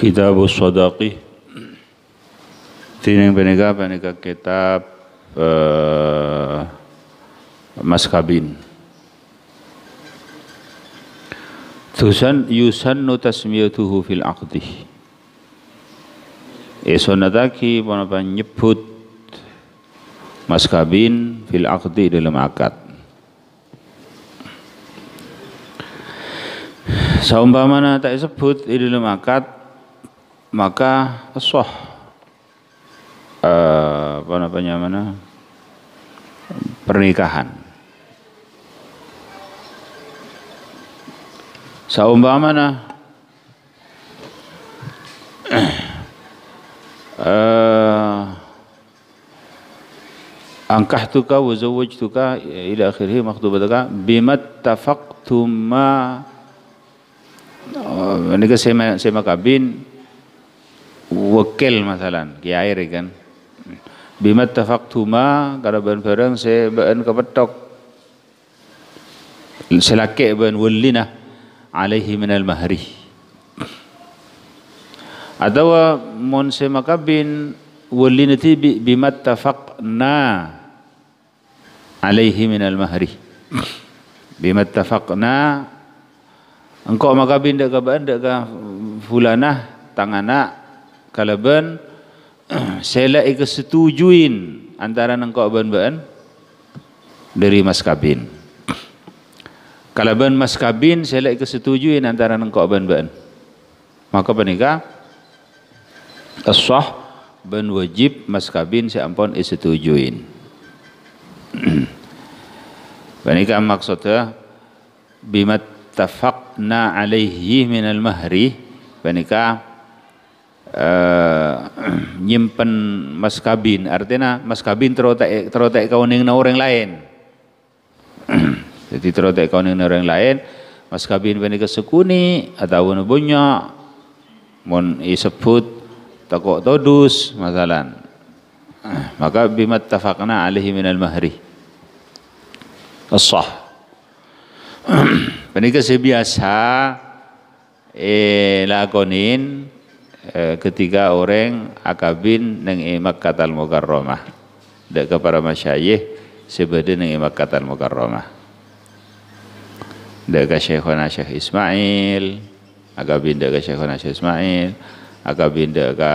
Kitab Sadaqih Tining penega penega kitab uh, eh, Mas Kabin Tusan notasmia tasmiyatuhu fil aqdi Esonataki menapa nyebut Mas Kabin fil aqdi dalam akad mana tak sebut di dalam akad maka soh eh, apa namanya mana pernikahan saumba mana eh angkah tuka wazawaj tuka ila akhirnya maktub tuka bimat tafaktuma oh, ini saya saya makabin wakil masalan kiai kan bima tafaktuma kada bareng perang se baen kepetok selake baen wulina alaihi al mahri adawa mon se makabin wulina ti bima tafaqna alaihi al mahri bima tafaqna engkau makabin dak ka baen dak ka fulanah tangana kalaban saya ika setujuin antara nengkau ban-ban dari mas kabin kalaban mas kabin saya ika setujuin antara nengkau ban-ban maka panika asah ben ban wajib mas kabin seampun setujuin panika maksudnya eh? bimat tafakna alaihi minal mahri panika uh, nyimpen mas kabin artinya mas kabin terotek terotek kawaning orang lain jadi terotek kawaning orang lain mas kabin penika sekuni atau bunya mon isebut takok todus masalan maka bima tafakna alaihi minal mahri as-sah penika biasa eh lakonin Eh, ketiga orang akabin neng imak katal mukarromah dek kepada masyayih sebeda neng imak katal mukarromah dek ke syekhona syekh ismail akabin dek ke syekhona syekh ismail akabin dek ke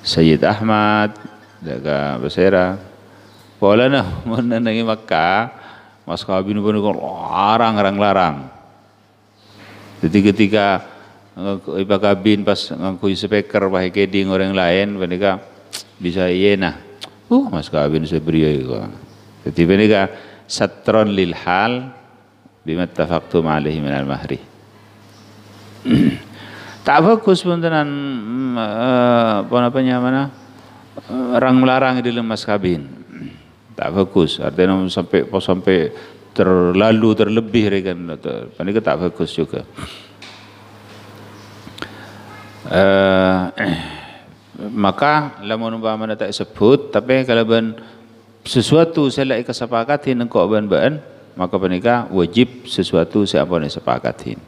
sayyid ahmad dek ke basera pola nah mun neng imak ka mas kabin pun larang larang larang jadi ketika kabin pas ngangkui speaker pakai keding orang lain mereka bisa iya nah uh mas kabin sebrio itu jadi mereka satron lil hal bima tafaktum alaihi minal mahri tak fokus pun tenan mm, eh, apa namanya mana eh, orang melarang di lemas kabin tak fokus artinya sampai sampai terlalu terlebih rekan mereka tak fokus juga Eh, eh, maka lamun umpama tak sebut tapi kalau ben sesuatu saya selai kesepakatin engkau ben ben maka penikah wajib sesuatu siapa yang sepakatin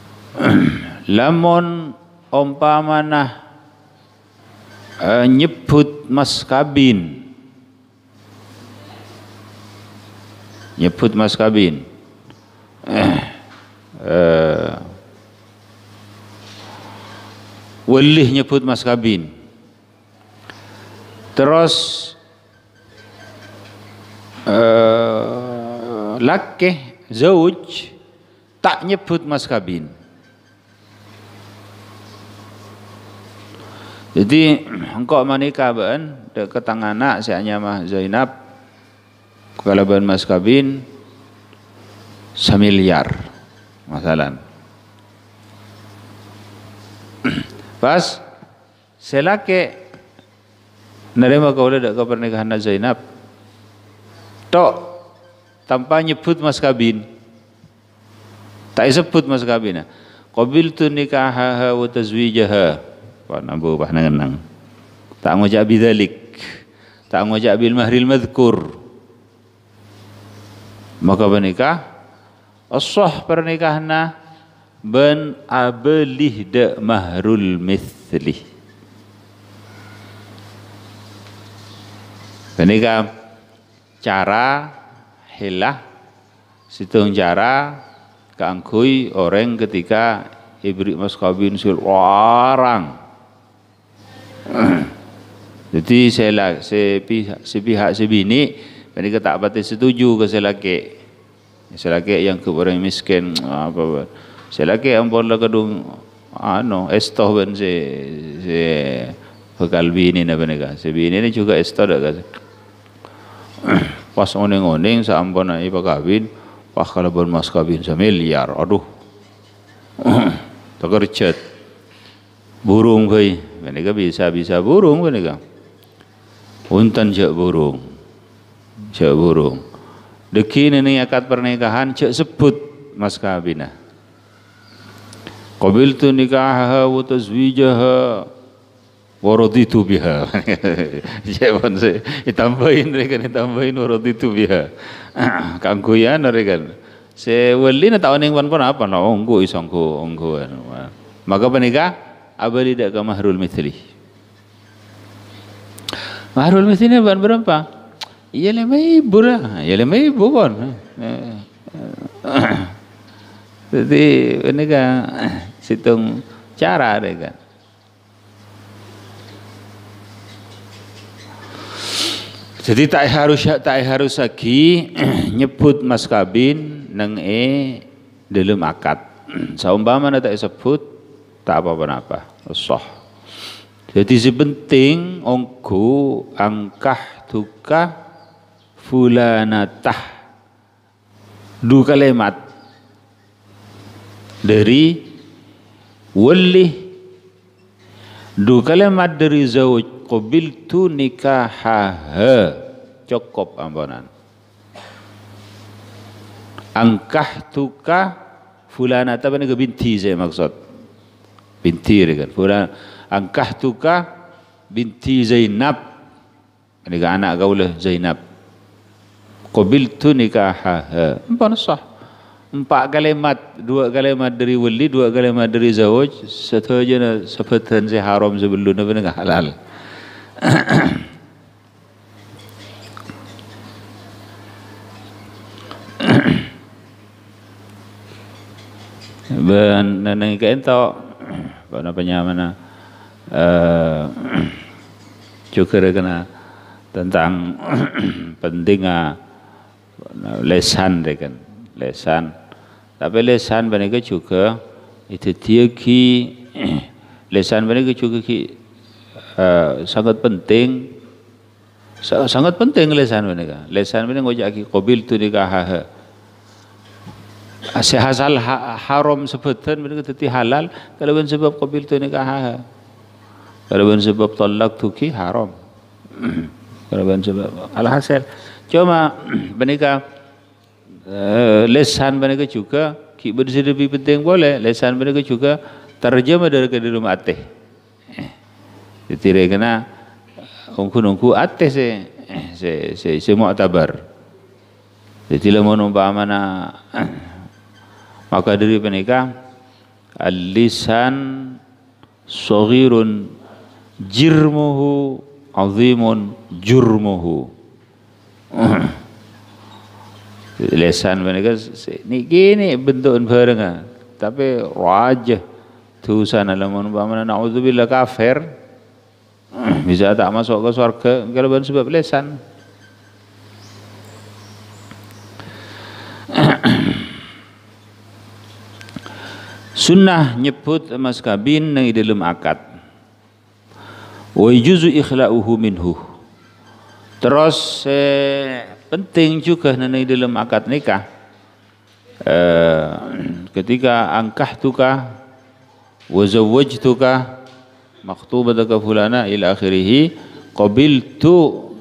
lamun umpamana uh, eh, nyebut mas kabin nyebut mas kabin uh, Welih nyebut Mas Kabin. Terus uh, eh, lakih zauj tak nyebut Mas Kabin. Jadi engkau menikah ban deket anak saya mah Zainab ban Mas Kabin semiliar masalah. Pas selake nerima kaula ke pernikahan Zainab. Tok tanpa nyebut mas kabin. Tak disebut mas kabin. Qabiltu nikahaha wa tazwijaha. Pak nambu pak nengenang. Tak ngojak bidalik. Tak ngojak bil mahril madhkur. Maka bernikah. As-sah pernikahanna ben abelih de mahrul mithlih kan cara hilah situng cara kangkui orang ketika ibri mas kawin sul orang jadi saya sepihak sepihak sebini benika tak patut setuju ke selake selake yang ke orang miskin apa, -apa selagi ampon lagi kadung ano estoh kan ben se se bakal bini na benega se bini ni juga estoh da kasi pas oning-oning sa ampon na ipakawin pas kalabon mas kawin sa miliar aduh tekercet burung kai benega bisa bisa burung benega kan untan cek burung cek burung dekini ini akad pernikahan cek sebut mas kawinah qabiltu nikahaha wa tazwijaha wa raditu biha jawaban saya ditambahin rekan ditambahin wa raditu biha kangguyan rekan seweli na taon yang pun apa na onggo isongko onggo maka penikah abadi dak ka mahrul mithli mahrul mithli ini ban berapa iya lemai bura iya ibu bobon jadi ini kan situng cara deh kan jadi tak harus tak harus lagi nyebut mas kabin neng e dalam akad saumpama tak sebut tak apa-apa sah jadi penting ongku angkah duka fulanatah dua kalimat dari walih du kalimat dari zauj nikah nikahaha cukup ambonan angkah tuka fulana tapi ini binti saya maksud binti kan fulana angkah tuka binti Zainab ini anak kaulah Zainab nikah nikahaha ambon sah empat kalimat, dua kalimat dari wali, dua kalimat dari zawaj, satu aja na sepeten si haram sebelumnya benar halal. Ben nang kaento pada penyamana eh cukur kena tentang pentingnya lesan dekan lesan tapi lesan mereka ke juga itu dia ki lesan mereka ke juga ki uh, sangat penting sangat penting lesan mereka. lesan mereka ngojak ki qabil tu ni ha Sehasal ha haram sebetan mereka ke teti halal kalau ben sebab kobil tu ni ha kalau ben sebab tolak tu ki haram kalau ben sebab alhasil cuma mereka. uh, lesan mereka juga ki berisi lebih penting boleh lesan mereka juga terjemah dari ke dalam ate. jadi eh, kena ungku-ungku eh, ate se se se, se mu'tabar jadi numpah mana maka dari penikah al sohirun, jirmuhu azimun jurmuhu lesan mereka niki ini bentuk barengan ah. tapi wajah tuh sana lamun umpamana naudzubillah kafir bisa tak masuk ke surga kalau bukan sebab lesan sunnah nyebut mas kabin nang dalam akad wa juzu ikhla'uhu minhu terus eh, penting juga nanti dalam akad nikah eh, ketika angkah tuka wazawajtuka maktubataka fulana ila akhirih tu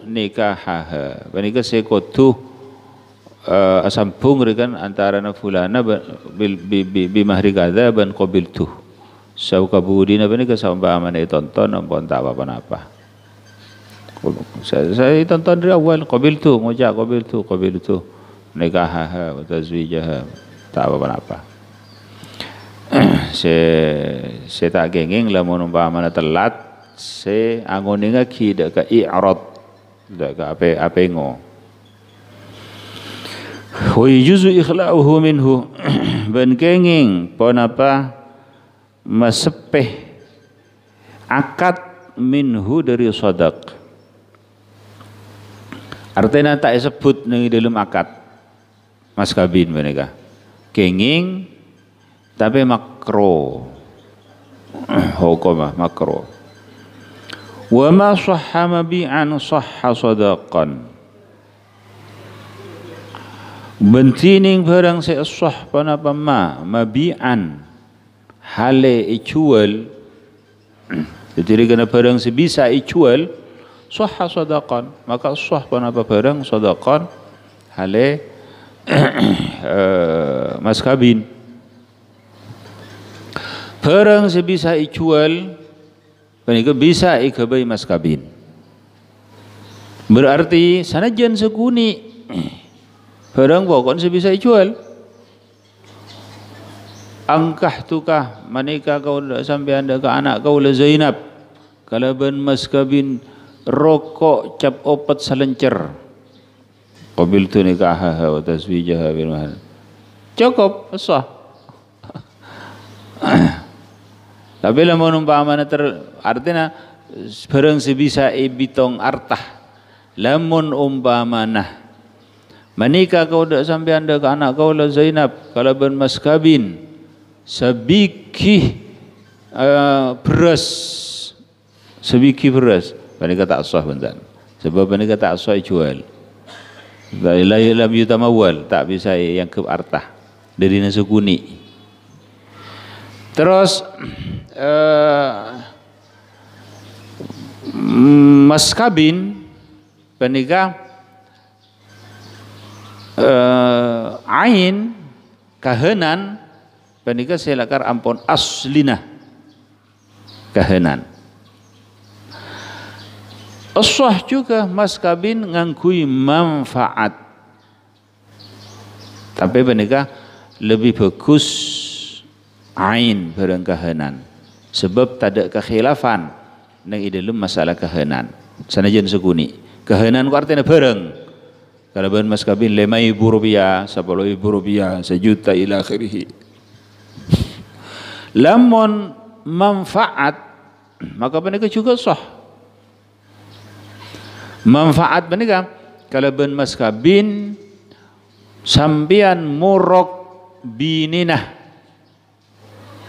nikahaha panika tu uh, eh, asampung rekan antara na fulana bil bi, bi, bi mahri kadza ban qabiltu sau bani panika sampa amane tonton ampun tak apa-apa saya, saya tonton dari awal qabil tu kobiltu qabil tu qabil tu nikahah wa tazwijah tak apa-apa se se tak gengeng lah mau mana telat saya angoninga ki dak ka i'rad dak ka ape ape ngo wa yujuzu ikhla'uhu minhu ben kenging pon apa masepeh akad minhu dari sodak Artinya tak disebut nih dalam akad mas kabin mereka. Kenging tapi makro. hukumah makro. Wa ma sahha mabi'an sahha sadaqan. Bentining barang saya sah panapa ma mabi'an hale icual. Jadi kena barang sebisa icual Soha sodakon. Maka soh panapa barang sodakon hale eh, mas kabin. Barang sebisa ijual, panika bisa ikabai mas kabin. Berarti sanajan sekuni barang pokon sebisa ijual. Angkah tukah maneka kau sampai anda ke anak kau le Zainab. ben mas kabin rokok cap opat selencer qabiltu nikahaha wa tazwijaha bil mahar cukup sah tapi lamun umpama umpamana ter artinya bareng sebisa ibitong e artah lamun umpamana menikah kau dak sampai anda ke anak kau lah Zainab kalau ben mas kabin sebikih uh, beras sebikih beras Panika tak sah bentar. Sebab panika tak sah eh, jual. La lam yutamawal, tak bisa eh, yang ke artah. Dari nasi kuni. Terus uh, Mas Kabin panika uh, ain Kahenan. Penikah silakan ampun aslinah Kahenan. Esah juga mas Kabin ngangkui manfaat. Tapi benikah lebih bagus ain bareng kahanan. Sebab tak kekhilafan nang idealum masalah kahanan. Sanajan sekuni. Kahanan ku artinya bareng. Kalau ben mas Kabin lima ibu rupiah, sepuluh ibu rupiah, sejuta ila akhirih. Lamun manfaat maka benikah juga sah manfaat menika kalau mas kabin sampian murok bininah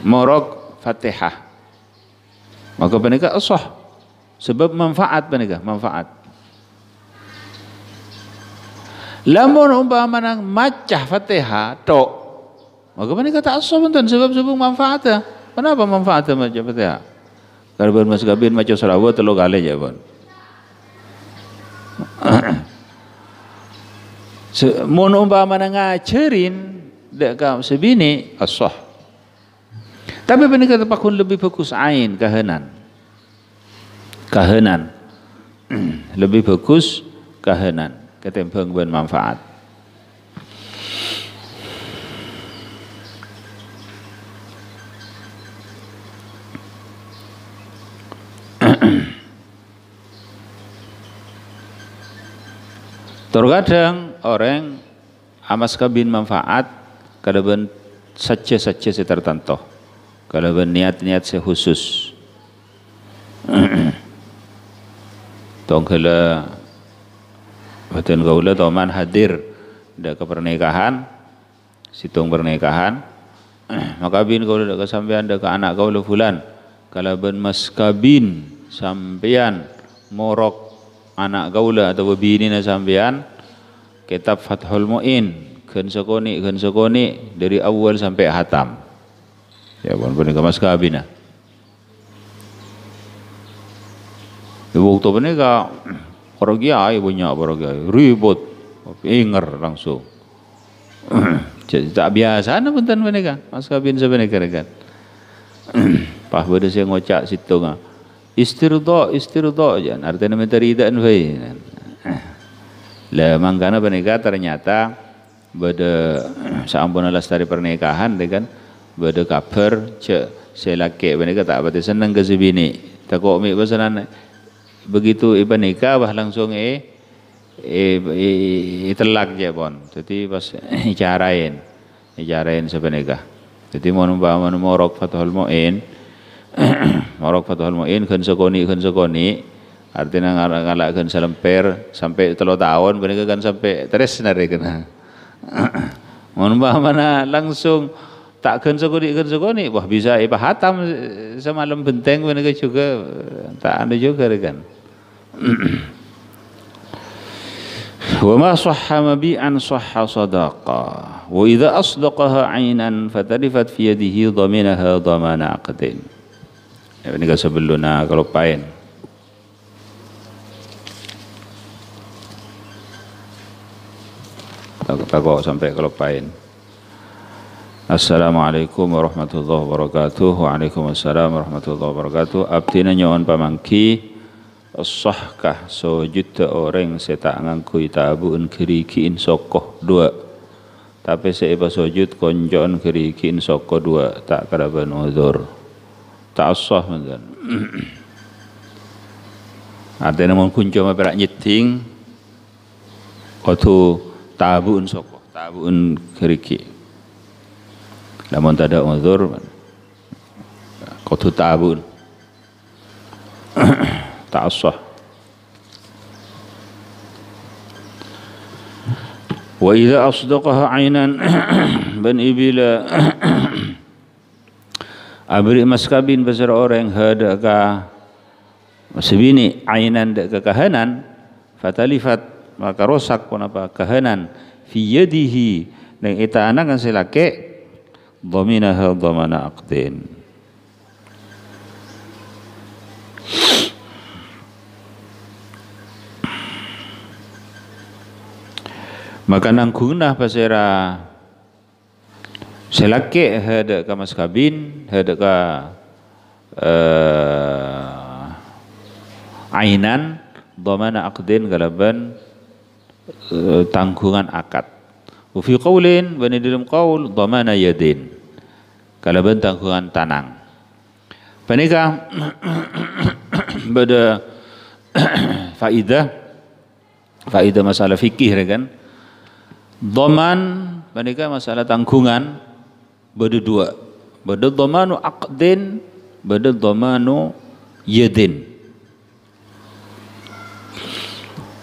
murok fatihah maka panika asah sebab manfaat panika manfaat lamun umpama nang macah fatihah tok maka panika tak asah bentan sebab sebab manfaat ya. kenapa manfaat macah fatihah kalau bermas kabin macah salawat telu kali ya bon mun umpama ngajarin dak kaum sebini asah. Tapi benar kata pakun lebih fokus ain kahanan. Kahanan. lebih fokus kahanan. Ketempeng ben manfaat. Terkadang orang amas kabin manfaat kadaban saja-saja se tertentu. Kadaban niat-niat se khusus. Tonggela batin gaula toman hadir da ke pernikahan situng pernikahan maka bin kau da kesampaian da ke anak kau gaula fulan ben mas kabin sampean morok anak gaula atau bini na sampean kitab Fathul Muin keun sokoni keun sokoni dari awal sampai hatam ya bon pun mas kabina Ibu waktu ini ka porogia ibunya porogia ribut inger langsung jadi tak biasa na punten mereka mas kabin sebenarnya kan pah bodoh saya ngocak situ nggak Istirda, istirda jan. Artinya minta ridaan fai. Lah mangkana menikah ternyata bade alas dari pernikahan dengan bade kabar cek selake, pernikah tak berarti senang ke sebini. Tak kok mi pesanan begitu ibu nikah bah langsung eh eh, eh telak je pon. Jadi pas carain carain sebenarnya. Jadi mau numpah mau rok fatul mu'in, Marok Fathul Muin keun sekoni keun sekoni artinya ngalakkan salemper sampai telo tahun mereka kan sampai terus nari kena mana langsung tak keun sekoni sekoni wah bisa ibah hatam semalam benteng mereka juga tak ada anu juga kan وما صح مبيعا صح صداقا وإذا أصدقها عينا فتلفت في يده ضمنها ضمان عقد Ya, ini sebelum na kalau pain. takut sampai kalau pain. Assalamualaikum warahmatullahi wabarakatuh. Waalaikumsalam warahmatullahi wabarakatuh. Abdi nyoan pamangki sahkah sujud te orang seta ngangku kiri kirikiin sokoh dua. Tapi seiba konjon kiri kirikiin sokoh dua tak kerabat uzur ta'assah mboten. Atene mung kunco perak nyeting kudu tabun sapa? Tabuun geriki. Lamun tada uzur kudu tabun, ta'assah. Wa idza asdaqaha 'ainan ban ibila abri maskabin besar orang hada ka sebini ainan dek kekahanan fatalifat maka rosak pun apa kahanan fi yadihi dan ita anak kan silake dhaminaha dhamana aqdin maka nanggunah pasera selake hada ka mas kabin hada ka uh, eh, ainan dhamana aqdin galaban uh, tanggungan akad Ufi qaulin bani dalam qaul dhamana yadin galaban tanggungan tanang panika pada faidah faidah masalah fikih kan Doman, panika masalah tanggungan dua, Badal dhamanu aqdin, badal dhamanu yadin.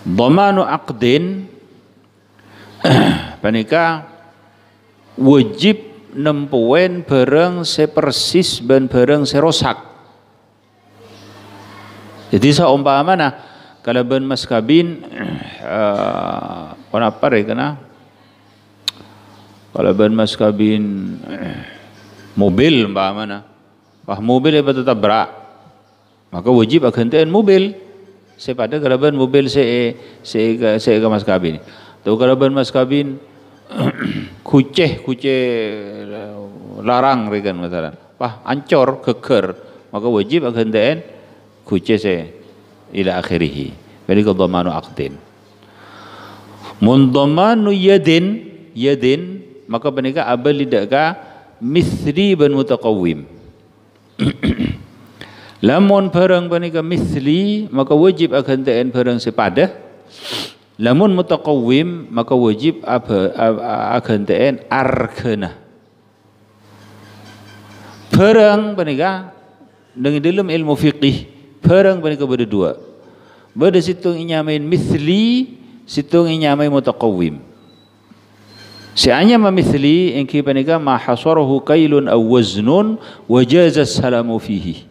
Dhamanu aqdin panika wajib nempuen bareng sepersis dan bareng serosak. Jadi seumpama nah kalau ben mas kabin uh, apa ya kena Kalaban mas kabin eh, mobil ba mana? Pah mobil iba tetap berak. Maka wajib agentean mobil. Sepada kalaban mobil se se se ka mas kabin. Tahu kalaban mas kabin kuceh kuceh larang rekan masalah. Pah ancor keker maka wajib agentean kuceh se ila akhirih. kau dhamanu akdin, Mundhamanu yadin yadin maka mereka abal lidakkah misri ban mutaqawwim lamun barang panika misli maka wajib akan taan barang sepadah lamun mutaqawwim maka wajib akan taan argana barang panika dengan dalam ilmu fiqih barang panika berdua Bada situng inyamain misli, situng inyamain mutaqawwim. Seandainya memithli in kibanika ma hasarahu kailun aw waznun wajaza jaza salamu fihi.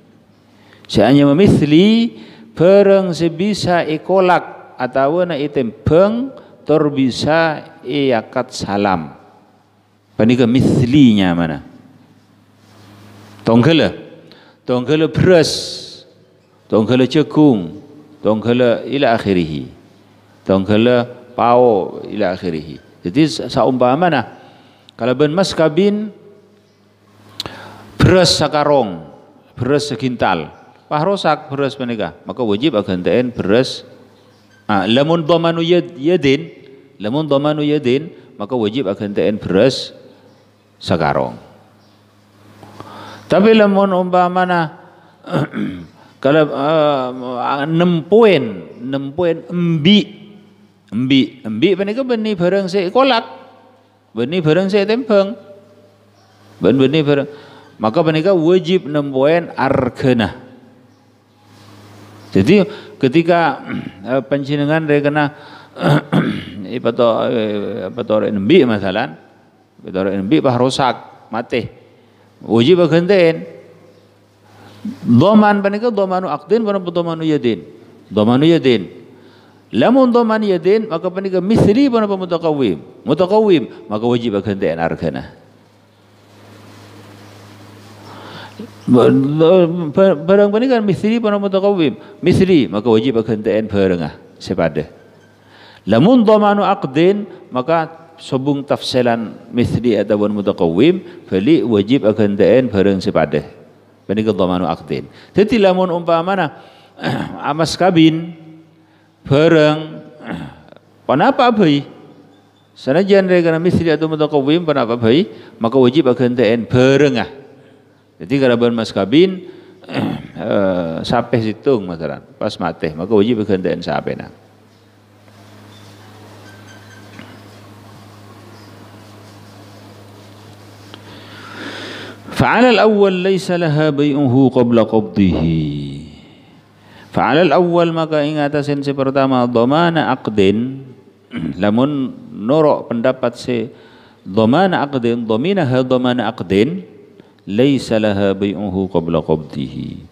Seandainya memithli pereng sebisa ikolak atau na itempeng tor bisa iakat salam. Panika mithlinya mana? Tongkala. Tongkala beras. Tongkala cekung. Tongkala ila akhirih. Tongkala pao ila akhirih. Jadi nah, Kalau ben mas kabin beras sakarong, beras sekintal, pahrosak beras menikah, maka wajib akan teen beras. Ah, lamun domanu yadin, lamun domanu yadin, maka wajib akan teen beras sakarong. Tapi lamun mana? kalau uh, ah, 6 ah, poin, enam poin embi Embi, embi menika benih bareng sik kolak. Benih bareng sik tempeng. Ben benih bareng. Maka menika wajib nempoen argena. Jadi ketika eh, pencinangan rekena apa to apa to embi masalan, apa nembi bah rusak, mati. Wajib bagentein. Doman panika domanu akdin, panika domanu yadin. Domanu yadin. Lamun dhaman yadin maka panika misri punapa mutakawim, mutakawim maka wajib akan da'an arkana. Barang panika misri punapa mutakawim, Misri maka wajib akan da'an barangah sepada. Lamun dhamanu aqdin maka sobung tafsilan misri ataupun mutakawim, fali wajib akan da'an barang sepada. Panika dhamanu aqdin. Tetapi lamun umpamana amas kabin barang panapa bayi sanajan regana misri atau mutakawim kenapa bayi maka wajib akan TN barengah jadi karaban mas kabin sampai situng mataran pas mate maka wajib akan TN sape nah فعلى الأول ليس لها بيعه قبل قبضه Fa'alal awal maka ingatasin si pertama domana akdin lamun noro pendapat si domana akdin dominaha domana akdin laisa laha bay'uhu qabla qabdihi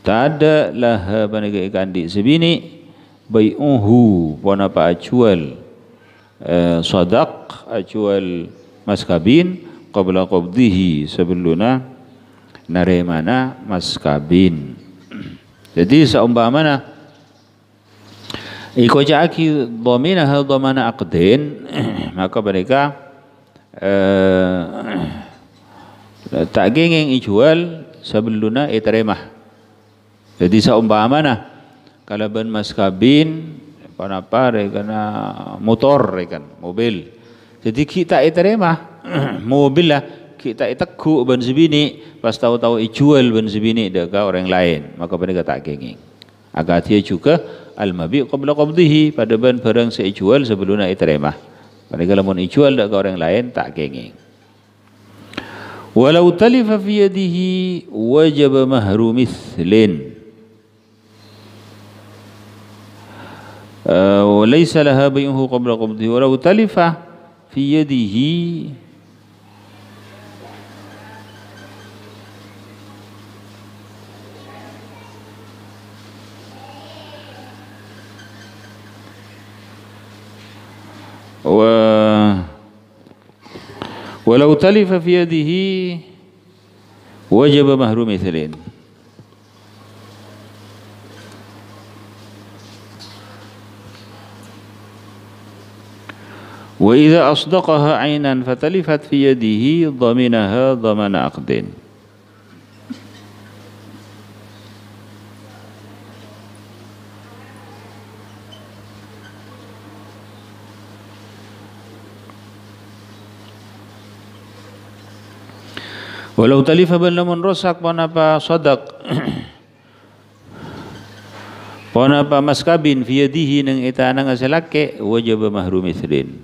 tada laha paniga ikandi sebini bay'uhu pona pa acual eh, sadaq acual maskabin kabin qabla qabdihi sebeluna naremana mas kabin jadi seumpamana Iko domina hal domana aqdin maka mereka eh, tak gengeng ijual sebeluna iteremah. Jadi mana, kalaban mas kabin apa apa rekana motor rekan mobil. Jadi kita iteremah mobil lah kita teku ban sebini pas tahu-tahu ijual ban sebini dekat orang lain maka mereka tak kengi agak dia juga al mabi qabla qabdihi pada ban barang seijual sebelum nak terima mereka lamun ijual dekat orang lain tak kengi walau talifa fi yadihi wajib mahru mithlin وليس لها بيعه قبل قبضه ولو تلف في يده و ولو تلف في يده وجب مهر مثلين وإذا أصدقها عينا فتلفت في يده ضمنها ضمن عقدين Walau talifa ban lamun rusak pon apa sodak pon apa mas kabin fiyadihi nang eta anang selake wajib mahrum isrin.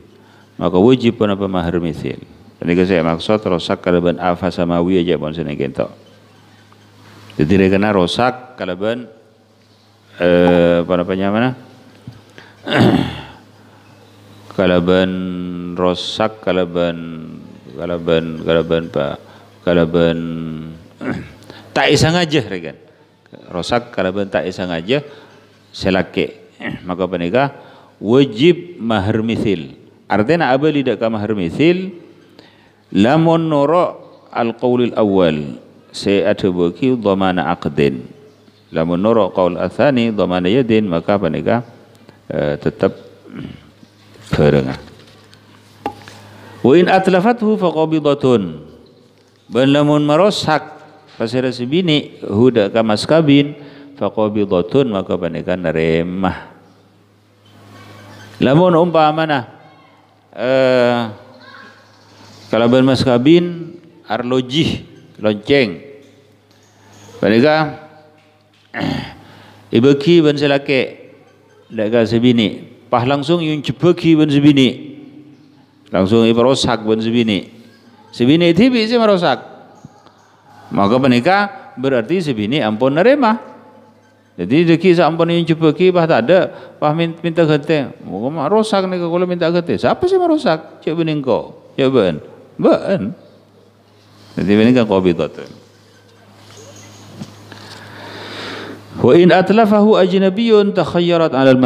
Maka wajib pon mahrum isrin. Ini saya maksud rusak kalaban afa samawi aja pon sana kento. Jadi kena rusak kalaban eh apa namanya kalaban rosak kalaban kalaban kalaban pak kalaban tak isang aja regan rosak kalaban tak isang aja selake maka panika wajib mahar misil artinya apa tidak ka mahar misil lamun noro al qawlil awal do dhamana aqdin lamun noro qawl athani dhamana yadin maka panika uh, eh, tetap barengah wa in atlafathu faqabidatun lamun marosak pasir sebini huda kamas kabin faqabidatun maka bandekan remah. Lamun umpamana eh kalaban mas kabin arloji lonceng. Bandeka ibeki ban selake daga sebini. Pah langsung yun cepeki ban sebini. Langsung ibarosak ban sebini. Sebini tibi sih merusak. Maka menikah berarti sebini ampun nerima. Jadi deki ampun yang cuba ki bah tak ada, bah minta gete. Moga mah rosak nih kalau minta gete. Siapa sih merusak? Cek bening kau. Cek ben. Ben. Jadi bini kan kau bidatun. Wain atlafahu ajnabiyyun takhayyarat alal al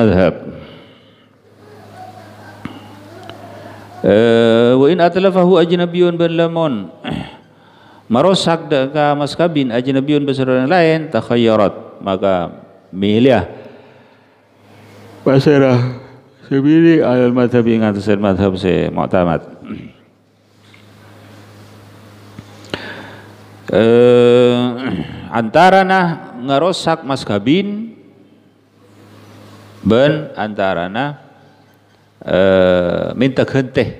Eh, wa in atlafahu ajnabiyun bin lamun marosak ka mas kabin ajnabiyun beserta yang lain takhayyarat maka milih pasrah sendiri al madhab ing atas madhab se muktamad eh antara nah ngarosak mas kabin ben antara nah Eh, minta kenteh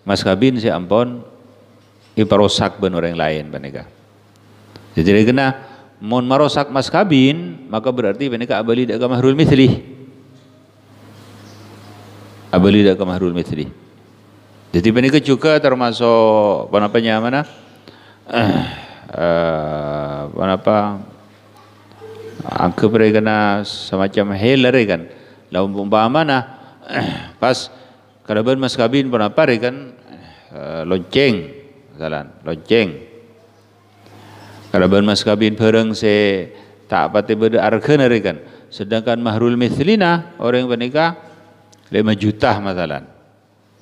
mas kabin si ampon iparosak ben orang lain beneka ya, jadi kena mon marosak mas kabin maka berarti beneka abali dak mahrul mithlih abali dak mahrul mithlih jadi beneka juga termasuk panapanya mana eh, eh, panapa angka kena semacam healer kan lawan umpama mana pas kadaban mas kabin pernah pare kan eh, lonceng jalan lonceng kadaban mas kabin bareng se tak pati beda arkan kan sedangkan mahrul mithlina orang yang menikah 5 juta masalah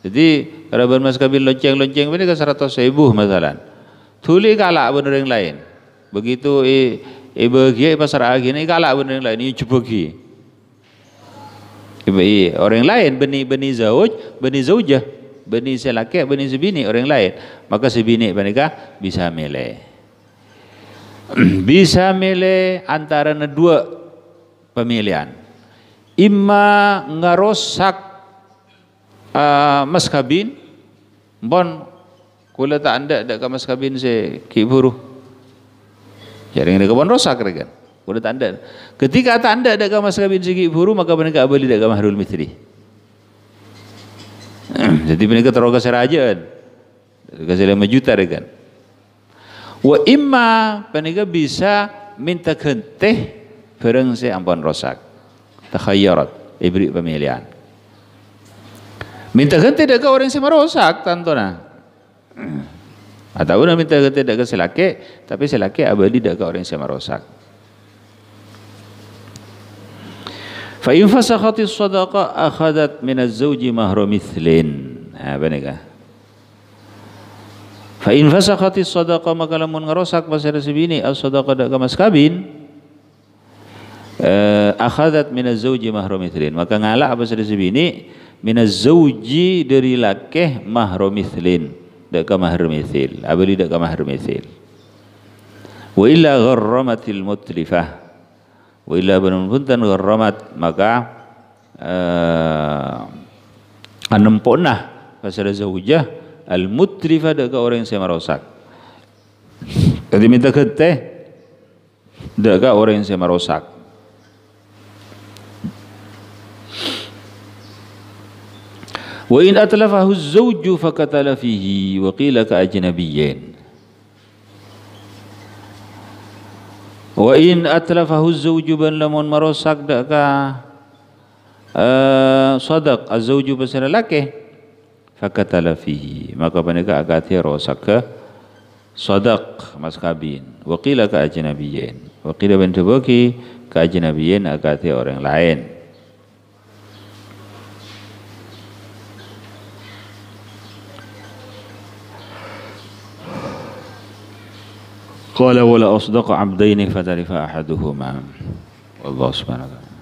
jadi kadaban mas kabin lonceng-lonceng menikah 100 ribu masalah tuli kalah bener yang lain begitu i, i bagi pasar agini kalah bener yang lain ini cebagi Iya. orang lain beni-beni zauj, beni zaujah, beni selaki, beni sebini orang lain. Maka sebini mereka bisa milih. bisa milih antara dua pemilihan. Ima ngarosak uh, mas kabin, bon kula tak anda dak mas kabin se kiburu. Jaring dekat bon rosak kan kepada tanda. Ketika tanda ada masyarakat bin segi buru maka mereka abali agama harul mitri. Jadi mereka teroga serajaan. Kasih lima juta kan. Wa imma mereka bisa minta kenteh bareng si ampun rosak. Takhayyarat ibri pemilihan. Minta kenteh dakwah orang si merosak tantona. Atau minta ganti dakwah si laki tapi selake abadi abadi dakwah orang si merosak. Fa in fasakhatis sadaqah akhadat min az-zawji mahra mithlin. Ha benika. Fa in fasakhatis sadaqah maka lamun ngarosak pasal si bini as sadaqah dak mas kabin. Eh, akhadat min az-zawji mahra mithlin. Maka ngalak pasal si bini min az-zawji dari lakeh mahra mithlin. Dak ka mahra mithl. Abali dak ka mahra Wa illa gharramatil mutlifah wa illa buntan gharramat maka eh, anempona fasada zaujah al mutrifa daga orang yang saya merosak jadi minta kete daga orang yang saya merosak wa in atlafahu zauju fakatala fihi wa qila ka ajnabiyyin wa in atlafahu zawju ban lamun marosak daka ka eh, sadaq azawju pasal lelaki fakatala fihi maka panika agati rosak ke sadaq mas kabin wa qila ka ajnabiyin wa qila bin tubuki ka ajnabiyin agati orang lain قال ولا أصدق عبدين فترف أحدهما والله سبحانه وتعالى